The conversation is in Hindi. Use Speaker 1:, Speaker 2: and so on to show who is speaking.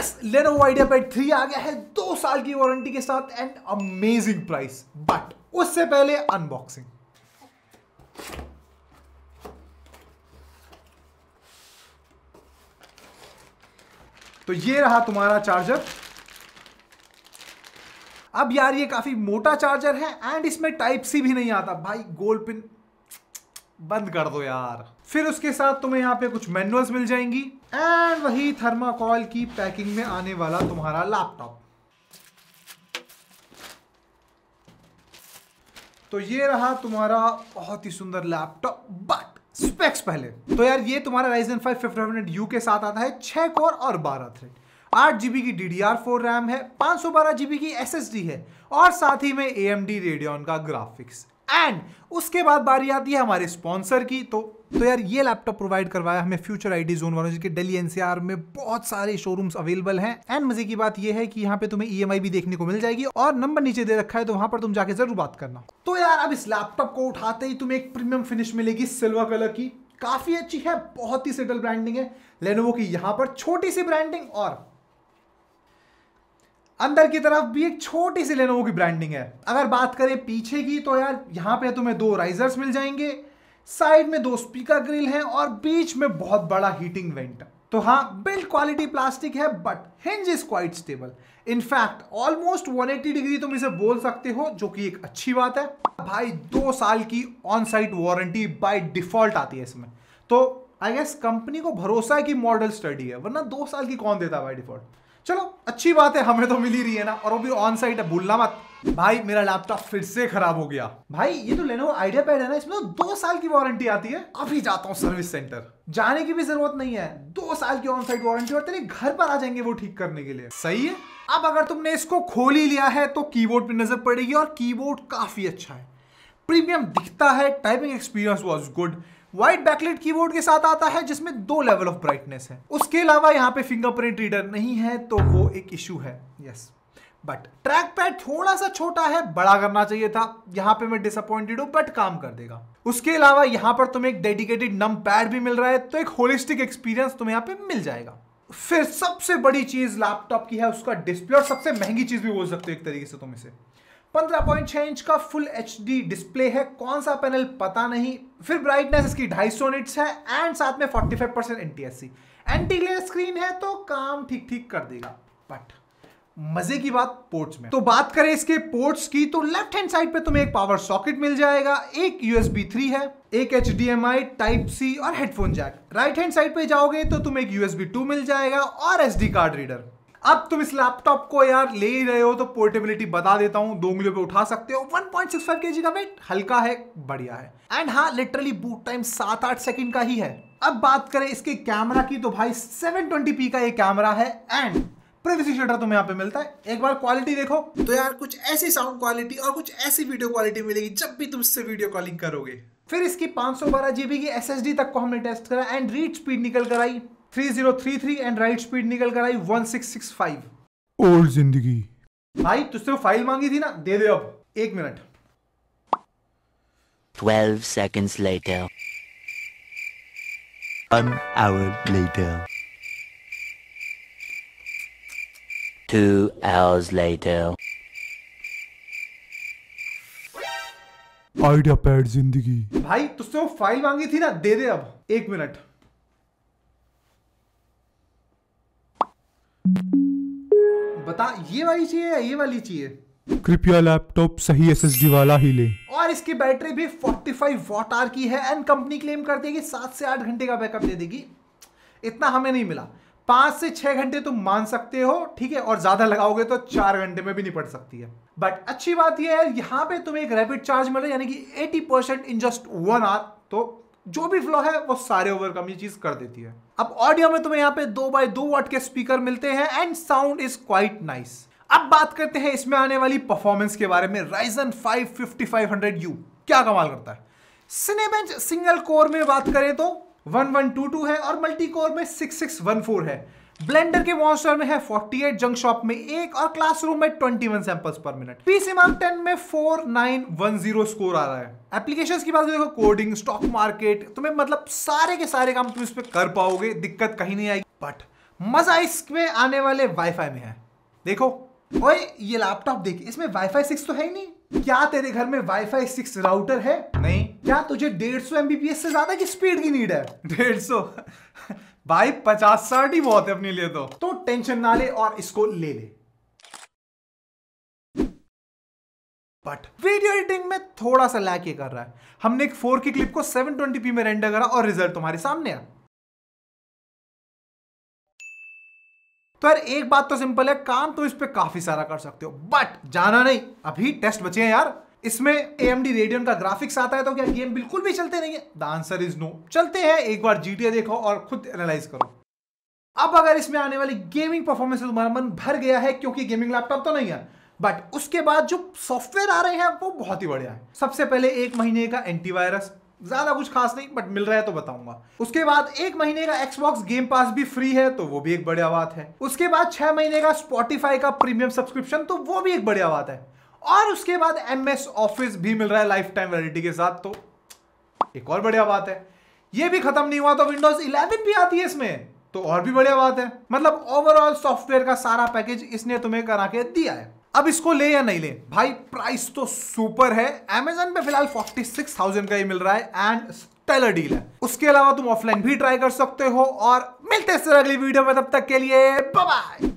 Speaker 1: yes Lenovo IdeaPad three आ गया है दो साल की वारंटी के साथ एंड अमेजिंग प्राइस बट उससे पहले अनबॉक्सिंग तो ये रहा तुम्हारा चार्जर अब यार ये काफी मोटा चार्जर है एंड इसमें टाइप सी भी नहीं आता भाई गोल्ड पिन बंद कर दो यार फिर उसके साथ तुम्हें यहाँ पे कुछ मैनुअल्स मिल जाएंगी एंड वही थर्माकोल की पैकिंग में आने वाला तुम्हारा लैपटॉप तो ये रहा तुम्हारा बहुत ही सुंदर लैपटॉप बट स्पेक्स पहले तो यार ये तुम्हारा Ryzen five fifty hundred U के साथ आता है छह कोर और बारह थ्रेड आठ जीबी की D D R four RAM है पांच सौ बारह जीबी की एस एस डी है और साथ ही में ए एम डी रेडियन का ग्राफिक्स एंड उसके बाद बारी आती है हमारे स्पॉन्सर की तो तो यार ये लैपटॉप प्रोवाइड करवाया हमें फ्यूचर आईडी जोन वालों जिसके दिल्ली एनसीआर में बहुत सारे शोरूम्स अवेलेबल हैं एंड मजे की बात ये है कि यहाँ पे तुम्हें ईएमआई e भी देखने को मिल जाएगी और नंबर नीचे दे रखा है तो वहां पर तुम जाके जरूर बात करना तो यार अब इस लैपटॉप को उठाते ही तुम्हें एक प्रीमियम फिनिश मिलेगी सिल्वर कलर की काफी अच्छी है बहुत ही सेटल ब्रांडिंग है लेनोवो की यहाँ पर छोटी सी ब्रांडिंग और अंदर की तरफ भी एक छोटी सी लेनोवो की ब्रांडिंग है अगर बात करें पीछे की तो यार यहाँ पे तुम्हें दो राइजर्स मिल जाएंगे साइड में दो स्पीकर ग्रिल हैं और बीच में बहुत बड़ा हीटिंग वेंट तो हाँ बिल्ड क्वालिटी प्लास्टिक है but hinge is quite stable in fact almost 180 degree तुम इसे बोल सकते हो जो कि एक अच्छी बात है भाई दो साल की on site warranty by default आती है इसमें तो आई गेस कंपनी को भरोसा है कि मॉडल स्टडी है वरना दो साल की कौन देता है बाई डिफॉल्ट चलो अच्छी बात है हमें तो मिल ही रही है ना और वो भी ऑन साइट है भूलना मत भाई मेरा लैपटॉप फिर से खराब हो गया भाई ये तो लेनो आइडिया पैड है ना इसमें तो दो साल की वारंटी आती है अभी जाता हूँ सर्विस सेंटर जाने की भी जरूरत नहीं है दो साल की ऑन साइट वारंटी और तेरे घर पर आ जाएंगे वो ठीक करने के लिए सही है अब अगर तुमने इसको खोल ही लिया है तो की पे नजर पड़ेगी और की काफी अच्छा है प्रीमियम दिखता है typing experience was good white backlit keyboard के साथ आता है जिसमें दो लेवल ऑफ ब्राइटनेस है उसके अलावा यहाँ पे फिंगरप्रिंट रीडर नहीं है तो वो एक इशू है यस बट ट्रैक पैड थोड़ा सा छोटा है बड़ा करना चाहिए था यहाँ पे मैं डिसअपॉइंटेड हूँ बट काम कर देगा उसके अलावा यहाँ पर तुम्हें एक डेडिकेटेड नम पैड भी मिल रहा है तो एक होलिस्टिक एक्सपीरियंस तुम्हें यहाँ पे मिल जाएगा फिर सबसे बड़ी चीज लैपटॉप की है उसका डिस्प्ले और सबसे महंगी चीज भी बोल सकते हो एक तरीके से तुम इसे पंद्रह पॉइंट छह इंच का फुल एच डिस्प्ले है कौन सा पैनल पता नहीं फिर ब्राइटनेस इसकी ढाई सौ निट्स है एंड साथ में forty five percent N T S C anti glare screen है तो काम ठीक ठीक कर देगा बट मजे की बात पोर्ट्स में तो बात करें इसके पोर्ट्स की तो लेफ्ट हैंड साइड पे तुम्हें एक पावर सॉकेट मिल जाएगा एक यूएसबी थ्री है एक H D M I type C और headphone jack right hand side पे जाओगे तो तुम्हें एक यूएसबी टू मिल जाएगा और एस डी कार्ड रीडर अब तुम इस लैपटॉप को यार ले ही रहे हो तो पोर्टेबिलिटी बता देता हूं दो उंगलियों पे उठा सकते हो 1.65 पॉइंट का वेट हल्का है बढ़िया है एंड हाँ लिटरली बूट टाइम सात आठ सेकंड का ही है अब बात करें इसके कैमरा की तो भाई 720p का ये कैमरा है एंड प्रिवेसी शटर तुम्हें यहाँ पे मिलता है एक बार क्वालिटी देखो तो यार कुछ ऐसी साउंड क्वालिटी और कुछ ऐसी वीडियो क्वालिटी मिलेगी जब भी तुम इससे वीडियो कॉलिंग करोगे फिर इसकी पांच सौ बारह जीबी की एस तक को हमने टेस्ट करा एंड रीड स्पीड निकल कर आई 3033 एंड राइट स्पीड निकल कर आई 1665 ओल्ड जिंदगी भाई तुझसे फाइल मांगी थी ना दे दे अब एक minute 12 seconds later an hour later two hours later IdeaPad जिंदगी भाई तुझसे वो फाइल मांगी थी ना दे दे अब एक मिनट बता ये वाली चाहिए या ये वाली चाहिए कृपया लैपटॉप सही एसएसडी वाला ही ले और इसकी बैटरी भी 45 वॉट आर की है एंड कंपनी क्लेम कर देगी सात से आठ घंटे का बैकअप दे देगी इतना हमें नहीं मिला पांच से छह घंटे तुम मान सकते हो ठीक है और ज्यादा लगाओगे तो चार घंटे में भी नहीं पड़ सकती है बट अच्छी बात यह है यहाँ पे तुम्हें एक रैपिड चार्ज मिल रहा है यानी कि 80 percent in just one hour तो जो भी फ्लो है वो सारे ओवरकम ये चीज कर देती है अब ऑडियो में तुम्हें यहाँ पे दो बाय दो वाट के स्पीकर मिलते हैं and sound is quite nice अब बात करते हैं इसमें आने वाली परफॉर्मेंस के बारे में राइजन फाइव यू क्या कमाल करता है सिनेबेंच सिंगल कोर में बात करें तो 1122 है और मल्टी कोर में 6614 है ब्लेंडर के मॉन्स्टर में है 48 जंक शॉप में एक और क्लासरूम में 21 सैंपल्स पर मिनट पीसी मार्क 10 में 4910 स्कोर आ रहा है एप्लीकेशंस की बात तो देखो कोडिंग स्टॉक मार्केट तुम्हें मतलब सारे के सारे काम तुम इस पर कर पाओगे दिक्कत कहीं नहीं आएगी बट मजा इसमें आने वाले वाईफाई में है देखो ओए ये लैपटॉप देख इसमें वाईफाई सिक्स तो है ही नहीं क्या तेरे घर में वाईफाई सिक्स राउटर है नहीं क्या तुझे डेढ़ सौ एमबीपीएस से ज्यादा की स्पीड की नीड है डेढ़ सौ भाई पचास साठ ही बहुत है अपने लिए तो तो टेंशन ना ले और इसको ले ले बट वीडियो एडिटिंग में थोड़ा सा लैक ये कर रहा है हमने एक फोर की क्लिप को 720p में रेंडर करा और रिजल्ट तुम्हारे सामने आया तो यार एक बात तो सिंपल है काम तो इस पर काफी सारा कर सकते हो बट जाना नहीं अभी टेस्ट बचे हैं यार इसमें ए एम डी रेडियन का ग्राफिक्स आता है तो क्या गेम बिल्कुल भी चलते नहीं है द आंसर इज नो चलते हैं एक बार जी देखो और खुद एनालाइज करो अब अगर इसमें आने वाली गेमिंग परफॉर्मेंस तुम्हारा मन भर गया है क्योंकि गेमिंग लैपटॉप तो नहीं है बट उसके बाद जो सॉफ्टवेयर आ रहे हैं वो बहुत ही बढ़िया है सबसे पहले एक महीने का एंटीवायरस ज्यादा कुछ खास नहीं बट मिल रहा है तो बताऊंगा उसके बाद एक महीने का एक्सबॉक्स गेम पास भी फ्री है तो वो भी एक बढ़िया बात है उसके बाद छह महीने का स्पॉटिफाई का प्रीमियम सब्सक्रिप्शन तो वो भी एक बढ़िया बात है और उसके बाद एम एस ऑफिस भी मिल रहा है लाइफ टाइम वैलिडिटी के साथ तो एक और बढ़िया बात है ये भी खत्म नहीं हुआ तो विंडोज 11 भी आती है इसमें तो और भी बढ़िया बात है मतलब ओवरऑल सॉफ्टवेयर का सारा पैकेज इसने तुम्हें करा के दिया है अब इसको ले या नहीं ले भाई प्राइस तो सुपर है एमेजन पे फिलहाल 46,000 का ही मिल रहा है एंड स्टेलर डील है उसके अलावा तुम ऑफलाइन भी ट्राई कर सकते हो और मिलते हैं अगली वीडियो में तब तक के लिए बाय